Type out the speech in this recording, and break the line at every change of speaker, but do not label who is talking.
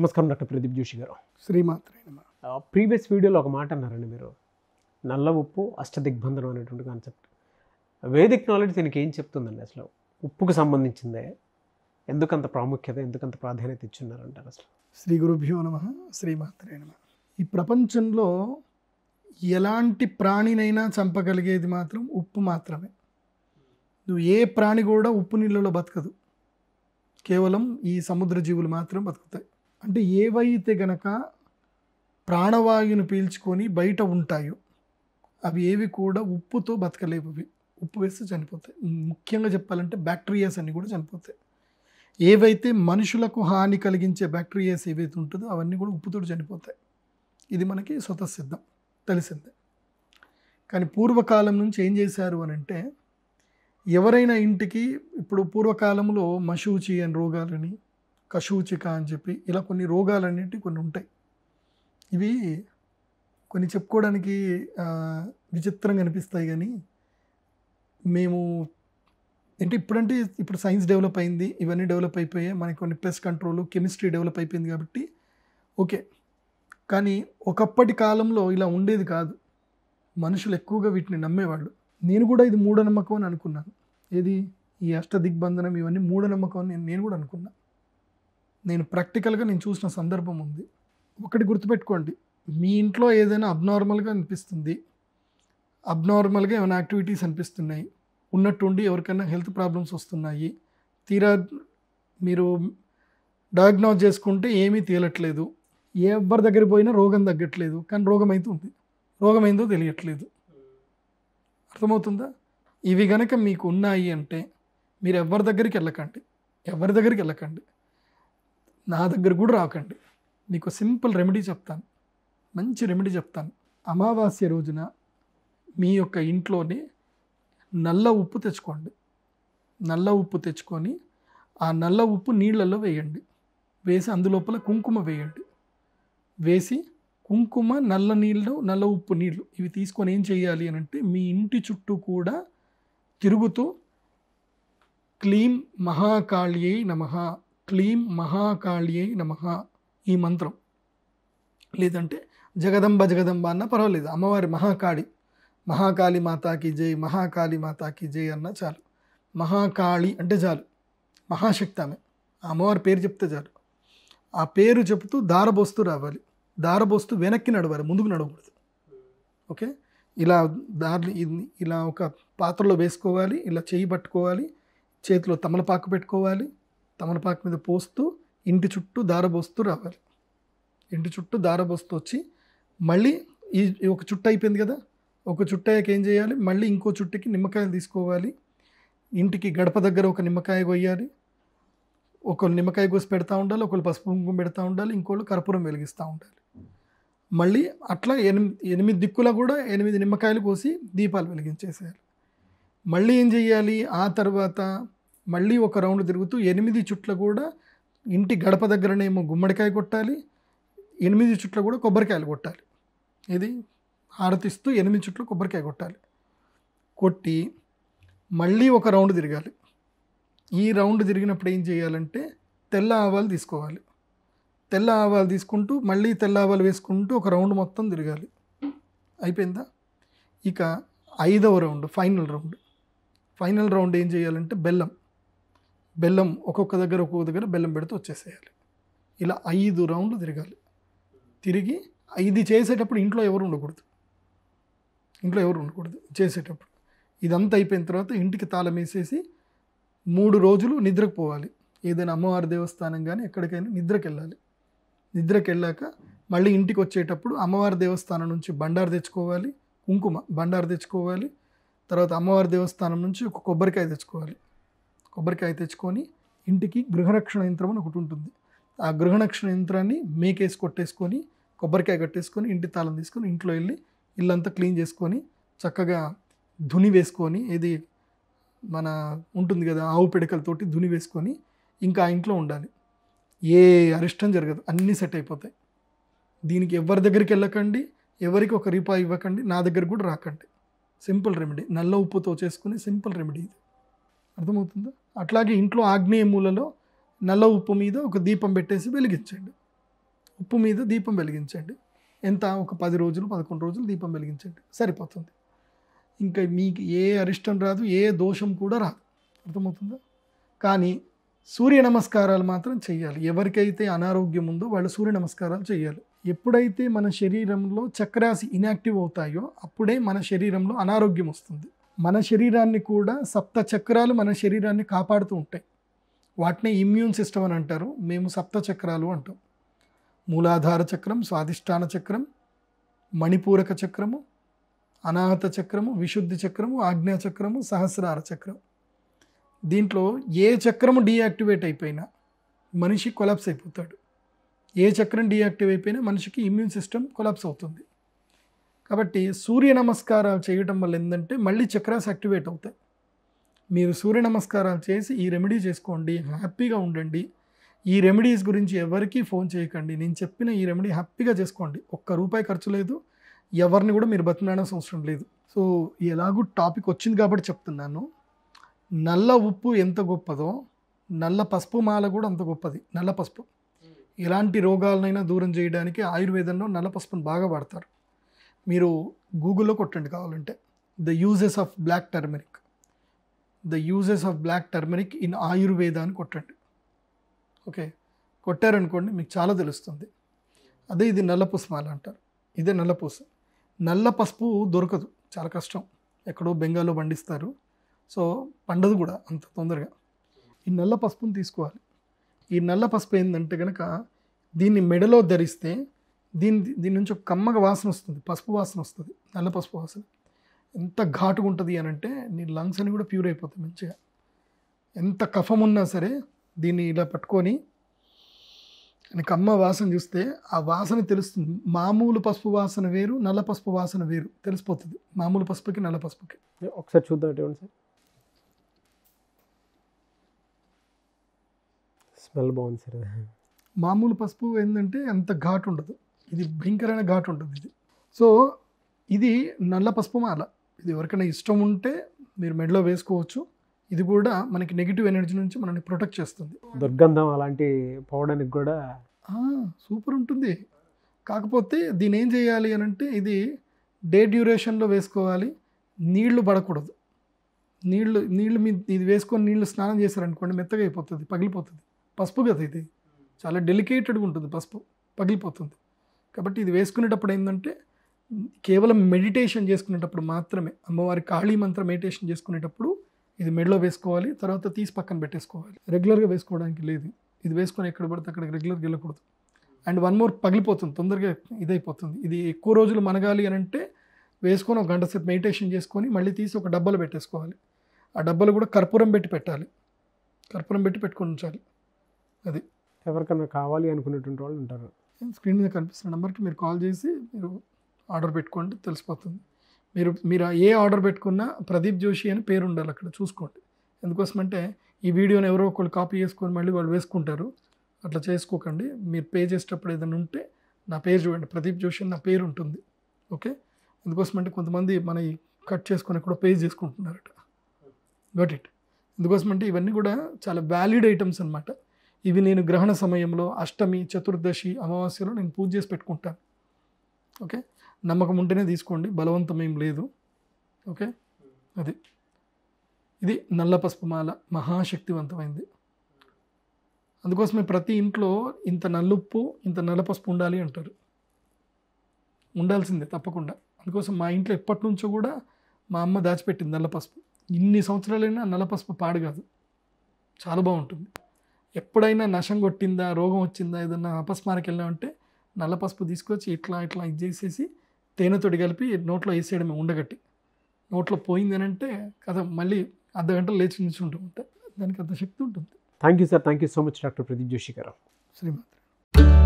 నమస్కారం డాక్టర్ ప్రదీప్ జోషి గారు శ్రీమాత్ర ప్రీవియస్ వీడియోలో ఒక మాట అన్నారండి మీరు నల్ల ఉప్పు దిగ్బంధనం అనేటువంటి కాన్సెప్ట్ వేదిక్ నాలెడ్జ్ దీనికి ఏం చెప్తుందండి అసలు ఉప్పుకు సంబంధించిందే ఎందుకంత ప్రాముఖ్యత ఎందుకంత ప్రాధాన్యత ఇచ్చున్నారంటారు అసలు శ్రీ గురుభ్యో నమ శ్రీమాత్రే నమ ఈ ప్రపంచంలో ఎలాంటి ప్రాణినైనా చంపగలిగేది మాత్రం ఉప్పు మాత్రమే నువ్వు ఏ ప్రాణి కూడా ఉప్పు నీళ్ళలో బతకదు కేవలం ఈ సముద్ర జీవులు మాత్రం బతుకుతాయి అంటే ఏవైతే గనక ప్రాణవాయువును పీల్చుకొని బయట ఉంటాయో అవి ఏవి కూడా ఉప్పుతో బతకలేవు ఉప్పు వేస్తే చనిపోతాయి ముఖ్యంగా చెప్పాలంటే బ్యాక్టీరియాస్ అన్నీ కూడా చనిపోతాయి ఏవైతే మనుషులకు హాని కలిగించే బ్యాక్టీరియాస్ ఏవైతే ఉంటుందో అవన్నీ కూడా ఉప్పుతో చనిపోతాయి ఇది మనకి స్వతసిద్ధం తెలిసిందే కానీ పూర్వకాలం నుంచి ఏం చేశారు అని అంటే ఎవరైనా ఇంటికి ఇప్పుడు పూర్వకాలంలో మశూచి అని రోగాలని కశూచిక అని చెప్పి ఇలా కొన్ని రోగాలన్నిటి కొన్ని ఉంటాయి ఇవి కొన్ని చెప్పుకోవడానికి విచిత్రంగా అనిపిస్తాయి కానీ మేము అంటే ఇప్పుడంటే ఇప్పుడు సైన్స్ డెవలప్ అయింది ఇవన్నీ డెవలప్ అయిపోయాయి మనకి కొన్ని ప్లస్ కంట్రోల్ కెమిస్ట్రీ డెవలప్ అయిపోయింది కాబట్టి ఓకే కానీ ఒకప్పటి కాలంలో ఇలా ఉండేది కాదు మనుషులు ఎక్కువగా వీటిని నమ్మేవాళ్ళు నేను కూడా ఇది మూఢనమ్మకం అని అనుకున్నాను ఏది ఈ అష్టదిగ్బంధనం ఇవన్నీ మూఢనమ్మకం అని నేను కూడా అనుకున్నా నేను ప్రాక్టికల్గా నేను చూసిన సందర్భం ఉంది ఒకటి గుర్తుపెట్టుకోండి మీ ఇంట్లో ఏదైనా అబ్నార్మల్గా అనిపిస్తుంది అబ్నార్మల్గా ఏమైనా యాక్టివిటీస్ అనిపిస్తున్నాయి ఉన్నట్టుండి ఎవరికైనా హెల్త్ ప్రాబ్లమ్స్ వస్తున్నాయి తీరా మీరు డయాగ్నోజ్ చేసుకుంటే ఏమీ తేలట్లేదు ఎవరి దగ్గర పోయినా రోగం తగ్గట్లేదు కానీ రోగం అయితే ఉంది రోగం తెలియట్లేదు అర్థమవుతుందా ఇవి కనుక మీకు ఉన్నాయి అంటే మీరు ఎవరి దగ్గరికి వెళ్ళకండి ఎవరి దగ్గరికి వెళ్ళకండి నా దగ్గర కూడా రాకండి నీకు సింపుల్ రెమెడీ చెప్తాను మంచి రెమెడీ చెప్తాను అమావాస్య రోజున మీ యొక్క ఇంట్లోనే నల్ల ఉప్పు తెచ్చుకోండి నల్ల ఉప్పు తెచ్చుకొని ఆ నల్ల ఉప్పు నీళ్ళల్లో వేయండి వేసి అందులోపల కుంకుమ వేయండి వేసి కుంకుమ నల్ల నీళ్ళు నల్ల ఉప్పు నీళ్ళు ఇవి తీసుకొని ఏం చేయాలి అని అంటే మీ ఇంటి చుట్టూ కూడా తిరుగుతూ క్లీం మహాకాళ్యై నమహ క్లీం మహాకాళియై నమ ఈ మంత్రం లేదంటే జగదంబ జగదంబ అన్న పర్వాలేదు అమ్మవారి మహాకాళి మహాకాళి మాతాకి జై మహాకాళి మాతాకి జై అన్న చాలు మహాకాళి అంటే చాలు మహాశక్తి ఆమె అమ్మవారి పేరు చెప్తే చాలు ఆ పేరు చెప్తూ దారబోస్తూ రావాలి దారబోస్తూ వెనక్కి నడవాలి ముందుకు నడవకూడదు ఓకే ఇలా దారి ఇలా ఒక పాత్రలో వేసుకోవాలి ఇలా చేయి పట్టుకోవాలి చేతిలో తమలపాకు పెట్టుకోవాలి తమలపాకు మీద పోస్తూ ఇంటి చుట్టూ దారబోస్తూ రావాలి ఇంటి చుట్టూ దారబోస్తూ వచ్చి మళ్ళీ ఈ ఒక చుట్ట అయిపోయింది కదా ఒక చుట్టు అయ్యాక ఏం చేయాలి మళ్ళీ ఇంకో చుట్టుకి నిమ్మకాయలు తీసుకోవాలి ఇంటికి గడప దగ్గర ఒక నిమ్మకాయ కొయ్యాలి ఒకళ్ళు నిమ్మకాయ కోసి పెడతా ఉండాలి ఒకళ్ళు పసుపు కుంకుమ పెడతా ఉండాలి ఇంకోళ్ళు కర్పూరం వెలిగిస్తూ ఉండాలి మళ్ళీ అట్లా ఎనిమిది ఎనిమిది దిక్కులా కూడా ఎనిమిది నిమ్మకాయలు కోసి దీపాలు వెలిగించేసేయాలి మళ్ళీ ఏం చేయాలి ఆ తర్వాత మళ్ళీ ఒక రౌండ్ తిరుగుతూ ఎనిమిది చుట్ల కూడా ఇంటి గడప దగ్గరనేమో గుమ్మడికాయ కొట్టాలి ఎనిమిది చుట్ల కూడా కొబ్బరికాయలు కొట్టాలి ఇది ఆరతిస్తూ ఎనిమిది చుట్లు కొబ్బరికాయ కొట్టాలి కొట్టి మళ్ళీ ఒక రౌండ్ తిరగాలి ఈ రౌండ్ తిరిగినప్పుడు ఏం చేయాలంటే తెల్ల ఆవాలు తీసుకోవాలి తెల్ల ఆవాలు తీసుకుంటూ మళ్ళీ తెల్ల ఆవాలు వేసుకుంటూ ఒక రౌండ్ మొత్తం తిరగాలి అయిపోయిందా ఇక ఐదవ round final round final round ఏం చేయాలంటే బెల్లం బెల్లం ఒక్కొక్క దగ్గర ఒక్కొక్క దగ్గర బెల్లం పెడితే వచ్చేసేయాలి ఇలా ఐదు రౌండ్లు తిరగాలి తిరిగి ఇది చేసేటప్పుడు ఇంట్లో ఎవరు ఉండకూడదు ఇంట్లో ఎవరు ఉండకూడదు చేసేటప్పుడు ఇదంతా అయిపోయిన తర్వాత ఇంటికి తాళం వేసేసి మూడు రోజులు నిద్రకు పోవాలి ఏదైనా అమ్మవారి దేవస్థానం కానీ ఎక్కడికైనా నిద్రకి వెళ్ళాలి నిద్రకి వెళ్ళాక మళ్ళీ ఇంటికి వచ్చేటప్పుడు అమ్మవారి దేవస్థానం నుంచి బండారు తెచ్చుకోవాలి కుంకుమ బండారు తెచ్చుకోవాలి తర్వాత అమ్మవారి దేవస్థానం నుంచి ఒక కొబ్బరికాయ తెచ్చుకోవాలి కొబ్బరికాయ తెచ్చుకొని ఇంటికి గృహరక్షణ యంత్రం అని ఒకటి ఉంటుంది ఆ గృహరక్షణ యంత్రాన్ని మేకేసి కొట్టేసుకొని కొబ్బరికాయ కట్టేసుకొని ఇంటి తాళం తీసుకొని ఇంట్లో వెళ్ళి ఇల్లంతా క్లీన్ చేసుకొని చక్కగా ధుని వేసుకొని ఇది మన ఉంటుంది కదా ఆవు పిడకలతోటి ధుని వేసుకొని ఇంకా ఆ ఇంట్లో ఉండాలి ఏ అరిష్టం జరగదు అన్నీ సెట్ అయిపోతాయి దీనికి ఎవరి దగ్గరికి వెళ్ళకండి ఎవరికి ఒక రూపాయి ఇవ్వకండి నా దగ్గర కూడా రాకండి సింపుల్ రెమెడీ నల్ల ఉప్పుతో చేసుకునే సింపుల్ రెమెడీ ఇది అర్థమవుతుందా అట్లాగే ఇంట్లో ఆగ్నేయ మూలలో నల్ల ఉప్పు మీద ఒక దీపం పెట్టేసి వెలిగించండి ఉప్పు మీద దీపం వెలిగించండి ఎంత ఒక పది రోజులు పదకొండు రోజులు దీపం వెలిగించండి సరిపోతుంది ఇంకా మీకు ఏ అరిష్టం రాదు ఏ దోషం కూడా రాదు అర్థమవుతుందా కానీ సూర్య నమస్కారాలు మాత్రం చేయాలి ఎవరికైతే అనారోగ్యం ఉందో వాళ్ళు సూర్య నమస్కారాలు చేయాలి ఎప్పుడైతే మన శరీరంలో చక్రాసి ఇనాక్టివ్ అవుతాయో అప్పుడే మన శరీరంలో అనారోగ్యం వస్తుంది మన శరీరాన్ని కూడా సప్త చక్రాలు మన శరీరాన్ని కాపాడుతూ ఉంటాయి వాటిని ఇమ్యూన్ సిస్టమ్ అని అంటారు మేము సప్త చక్రాలు అంటాం మూలాధార చక్రం స్వాధిష్టాన చక్రం మణిపూరక చక్రము అనాహత చక్రము విశుద్ధి చక్రము ఆజ్ఞా చక్రము సహస్రార చక్రం దీంట్లో ఏ చక్రము డీయాక్టివేట్ అయిపోయినా మనిషి కొలాప్స్ అయిపోతాడు ఏ చక్రం డీయాక్టివ్ అయిపోయినా మనిషికి ఇమ్యూన్ సిస్టమ్ కొలాప్స్ అవుతుంది కాబట్టి సూర్య నమస్కారాలు చేయటం వల్ల ఏంటంటే మళ్ళీ చక్రాస్ యాక్టివేట్ అవుతాయి మీరు సూర్య నమస్కారాలు చేసి ఈ రెమెడీ చేసుకోండి హ్యాపీగా ఉండండి ఈ రెమెడీస్ గురించి ఎవరికీ ఫోన్ చేయకండి నేను చెప్పిన ఈ రెమెడీ హ్యాపీగా చేసుకోండి ఒక్క రూపాయి ఖర్చు లేదు ఎవరిని కూడా మీరు బతిమాడాల్సిన అవసరం లేదు సో ఎలాగూ టాపిక్ వచ్చింది కాబట్టి చెప్తున్నాను నల్ల ఉప్పు ఎంత గొప్పదో నల్ల పసుపు మాల కూడా అంత గొప్పది నల్ల పసుపు ఎలాంటి రోగాలనైనా దూరం చేయడానికి ఆయుర్వేదంలో నల్ల పసుపును బాగా వాడతారు మీరు గూగుల్లో కొట్టండి కావాలంటే the uses of black turmeric the uses of black turmeric in Ayurveda అని కొట్టండి ఓకే కొట్టారనుకోండి మీకు చాలా తెలుస్తుంది అదే ఇది నల్ల మాల అంటారు ఇదే నల్ల పూస నల్ల పసుపు దొరకదు చాలా కష్టం ఎక్కడో బెంగాల్లో పండిస్తారు సో పండదు కూడా అంత తొందరగా ఈ నల్ల పసుపుని తీసుకోవాలి ఈ నల్ల పసుపు ఏంటంటే కనుక దీన్ని మెడలో ధరిస్తే దీని దీని నుంచి ఒక కమ్మగా వాసన వస్తుంది పసుపు వాసన వస్తుంది నల్ల పసుపు వాసన ఎంత ఘాటుగా ఉంటుంది అని అంటే నీ లంగ్స్ అని కూడా ప్యూర్ అయిపోతాయి మంచిగా ఎంత కఫం ఉన్నా సరే దీన్ని ఇలా పట్టుకొని నీకు అమ్మ వాసన చూస్తే ఆ వాసన తెలుస్తుంది మామూలు పసుపు వాసన వేరు నల్ల పసుపు వాసన వేరు తెలిసిపోతుంది మామూలు పసుపుకి నల్ల పసుపుకి ఒకసారి చూద్దాం ఇవ్వండి సార్ స్మెల్ బాగుంది సార్ మామూలు పసుపు ఏంటంటే ఎంత ఘాటు ఉండదు ఇది భయంకరమైన ఘాటు ఉంటుంది ఇది సో ఇది నల్ల పసుపు మాల ఇది ఎవరికైనా ఇష్టం ఉంటే మీరు మెడలో వేసుకోవచ్చు ఇది కూడా మనకి నెగిటివ్ ఎనర్జీ నుంచి మనల్ని ప్రొటెక్ట్ చేస్తుంది దుర్గంధం అలాంటి పోవడానికి కూడా సూపర్ ఉంటుంది కాకపోతే దీని ఏం చేయాలి అని అంటే ఇది డే డ్యూరేషన్లో వేసుకోవాలి నీళ్లు పడకూడదు నీళ్లు నీళ్లు మీ ఇది వేసుకొని నీళ్లు స్నానం చేశారనుకోండి మెత్తగా అయిపోతుంది పగిలిపోతుంది పసుపు కదా ఇది చాలా డెలికేటెడ్గా ఉంటుంది పసుపు పగిలిపోతుంది కాబట్టి ఇది వేసుకునేటప్పుడు ఏంటంటే కేవలం మెడిటేషన్ చేసుకునేటప్పుడు మాత్రమే అమ్మవారి కాళీ మంత్ర మెడిటేషన్ చేసుకునేటప్పుడు ఇది మెడలో వేసుకోవాలి తర్వాత తీసి పక్కన పెట్టేసుకోవాలి రెగ్యులర్గా వేసుకోవడానికి లేదు ఇది వేసుకొని ఎక్కడ పడితే అక్కడికి రెగ్యులర్గా వెళ్ళకూడదు అండ్ వన్ మోర్ పగిలిపోతుంది తొందరగా ఇదైపోతుంది ఇది ఎక్కువ రోజులు మనగాలి అని అంటే వేసుకొని ఒక గంట సేపు మెడిటేషన్ చేసుకొని మళ్ళీ తీసి ఒక డబ్బాలు పెట్టేసుకోవాలి ఆ డబ్బాలు కూడా కర్పూరం పెట్టి పెట్టాలి కర్పూరం పెట్టి పెట్టుకొని ఉంచాలి అది ఎవరికైనా కావాలి అనుకునేటువంటి వాళ్ళు ఉంటారు స్క్రీన్ మీద కనిపిస్తున్న నెంబర్కి మీరు కాల్ చేసి మీరు ఆర్డర్ పెట్టుకోండి తెలిసిపోతుంది మీరు మీరు ఏ ఆర్డర్ పెట్టుకున్నా ప్రదీప్ జోషి అని పేరు ఉండాలి అక్కడ చూసుకోండి ఎందుకోసమంటే ఈ వీడియోని ఎవరో ఒకళ్ళు కాపీ చేసుకొని మళ్ళీ వాళ్ళు వేసుకుంటారు అట్లా చేసుకోకండి మీరు పే చేసేటప్పుడు ఏదైనా ఉంటే నా పేరు చూడండి ప్రదీప్ జోషి నా పేరు ఉంటుంది ఓకే ఎందుకోసమంటే కొంతమంది మన కట్ చేసుకొని కూడా పే చేసుకుంటున్నారట గట్ ఇట్ ఎందుకోసమంటే ఇవన్నీ కూడా చాలా వ్యాలిడ్ ఐటమ్స్ అనమాట ఇవి నేను గ్రహణ సమయంలో అష్టమి చతుర్దశి అమావాస్యలో నేను పూజ చేసి పెట్టుకుంటాను ఓకే నమ్మకం ఉంటేనే తీసుకోండి బలవంతం ఏం లేదు ఓకే అది ఇది నల్ల పసుపుమాల మహాశక్తివంతమైంది అందుకోసమే ప్రతి ఇంట్లో ఇంత నల్లుప్పు ఇంత నల్ల పసుపు ఉండాలి అంటారు ఉండాల్సిందే తప్పకుండా అందుకోసం మా ఇంట్లో ఎప్పటి నుంచో కూడా మా అమ్మ దాచిపెట్టింది నల్ల పసుపు ఇన్ని సంవత్సరాలైనా నల్ల పసుపు పాడు కాదు చాలా బాగుంటుంది ఎప్పుడైనా నశం కొట్టిందా రోగం వచ్చిందా ఏదన్నా అపస్మారకి వెళ్ళామంటే నల్ల పసుపు తీసుకొచ్చి ఇట్లా ఇట్లా ఇది చేసేసి తేనెతోటి కలిపి నోట్లో వేసేయడమే ఉండగట్టి నోట్లో పోయింది అని అంటే కథ మళ్ళీ అర్ధ గంటలు లేచి నుంచి ఉంటాయి దానికి అంత శక్తి ఉంటుంది thank you sir thank you so much doctor Pradeep Joshi garu శ్రీమాత్రి